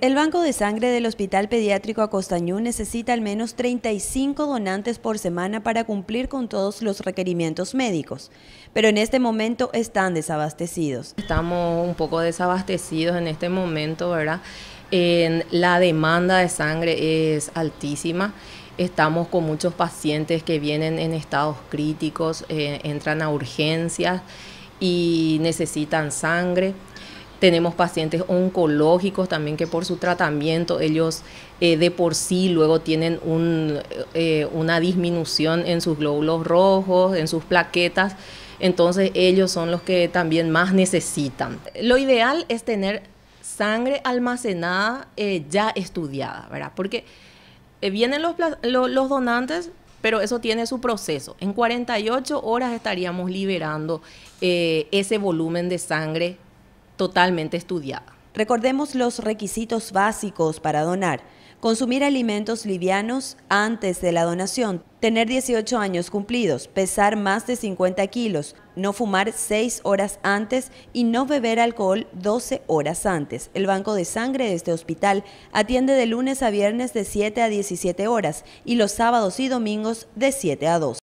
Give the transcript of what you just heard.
El banco de sangre del Hospital Pediátrico Acostañú necesita al menos 35 donantes por semana para cumplir con todos los requerimientos médicos, pero en este momento están desabastecidos. Estamos un poco desabastecidos en este momento, ¿verdad? la demanda de sangre es altísima. Estamos con muchos pacientes que vienen en estados críticos, eh, entran a urgencias y necesitan sangre. Tenemos pacientes oncológicos también que por su tratamiento ellos eh, de por sí luego tienen eh, una disminución en sus glóbulos rojos, en sus plaquetas. Entonces ellos son los que también más necesitan. Lo ideal es tener sangre almacenada eh, ya estudiada, ¿verdad? Porque vienen los, donantes, pero eso tiene su proceso. En 48 horas estaríamos liberando ese volumen de sangre totalmente estudiada. Recordemos los requisitos básicos para donar. Consumir alimentos livianos antes de la donación, tener 18 años cumplidos, pesar más de 50 kilos, no fumar 6 horas antes y no beber alcohol 12 horas antes. El banco de sangre de este hospital atiende de lunes a viernes de 7 a 17 horas y los sábados y domingos de 7 a 12.